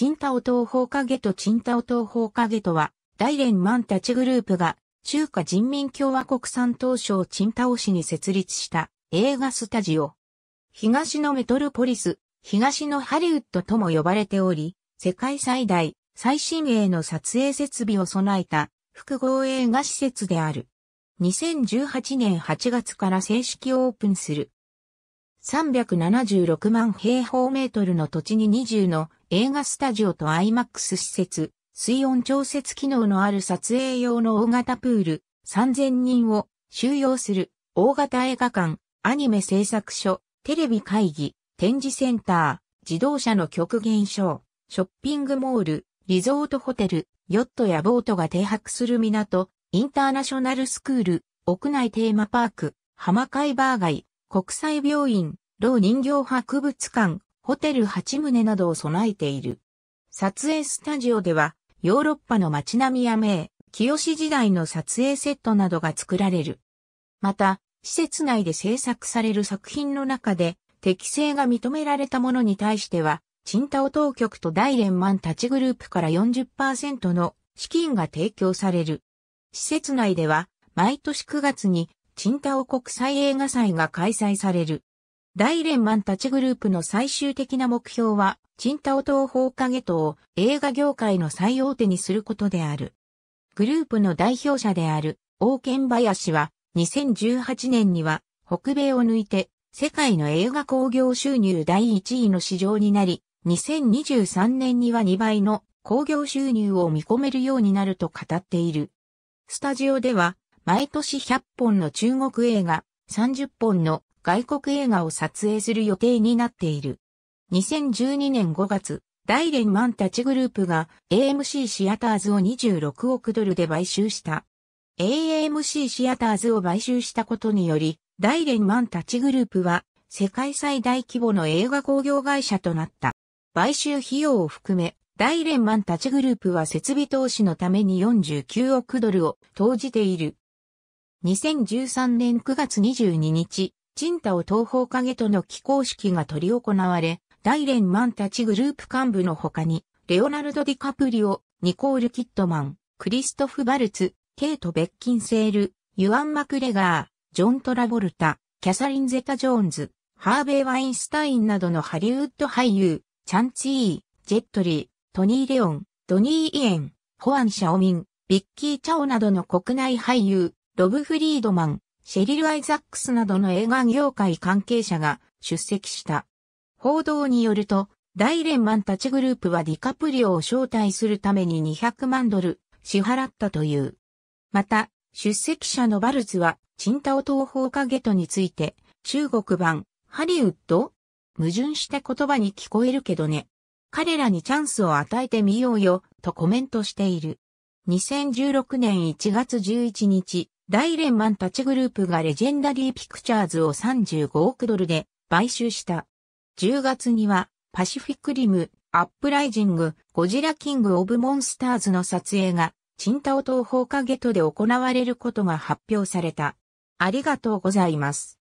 チンタオ東方影とチンタオ東方影とは、大連ンたちグループが、中華人民共和国産東省チンタオ市に設立した映画スタジオ。東のメトルポリス、東のハリウッドとも呼ばれており、世界最大、最新鋭の撮影設備を備えた複合映画施設である。2018年8月から正式オープンする。376万平方メートルの土地に20の映画スタジオと IMAX 施設、水温調節機能のある撮影用の大型プール、3000人を収容する大型映画館、アニメ制作所、テレビ会議、展示センター、自動車の極限ショー、ショッピングモール、リゾートホテル、ヨットやボートが停泊する港、インターナショナルスクール、屋内テーマパーク、浜海バー街、国際病院、老人形博物館、ホテル8棟などを備えている。撮影スタジオでは、ヨーロッパの街並みや名、清志時代の撮影セットなどが作られる。また、施設内で制作される作品の中で、適性が認められたものに対しては、チンタオ当局と大連マンたちグループから40%の資金が提供される。施設内では、毎年9月に、チンタオ国際映画祭が開催される。大連マンたちグループの最終的な目標は、チンタオ東方影党映画業界の最大手にすることである。グループの代表者である、王健林は、2018年には、北米を抜いて、世界の映画興行収入第1位の市場になり、2023年には2倍の興行収入を見込めるようになると語っている。スタジオでは、毎年100本の中国映画、30本の外国映画を撮影する予定になっている。2012年5月、大連マンたちグループが AMC シアターズを26億ドルで買収した。AMC シアターズを買収したことにより、大連マンたちグループは世界最大規模の映画工業会社となった。買収費用を含め、大連マンたちグループは設備投資のために49億ドルを投じている。2013年9月22日、チンタオ東方影との起工式が執り行われ、大連マンたちグループ幹部の他に、レオナルド・ディカプリオ、ニコール・キットマン、クリストフ・バルツ、ケイト・ベッキンセール、ユアン・マクレガー、ジョン・トラボルタ、キャサリン・ゼタ・ジョーンズ、ハーベイ・ワインスタインなどのハリウッド俳優、チャンチー、ジェットリー、トニー・レオン、ドニー・イエン、ホアン・シャオミン、ビッキー・チャオなどの国内俳優、ロブ・フリードマン、シェリル・アイザックスなどの映画業界関係者が出席した。報道によると、大連マンたちグループはディカプリオを招待するために200万ドル支払ったという。また、出席者のバルツは、チンタオ東方カゲトについて、中国版、ハリウッド矛盾した言葉に聞こえるけどね。彼らにチャンスを与えてみようよ、とコメントしている。2016年1月11日、大連マンたちグループがレジェンダリーピクチャーズを35億ドルで買収した。10月にはパシフィックリム、アップライジング、ゴジラキング・オブ・モンスターズの撮影が、チンタオ東方カゲトで行われることが発表された。ありがとうございます。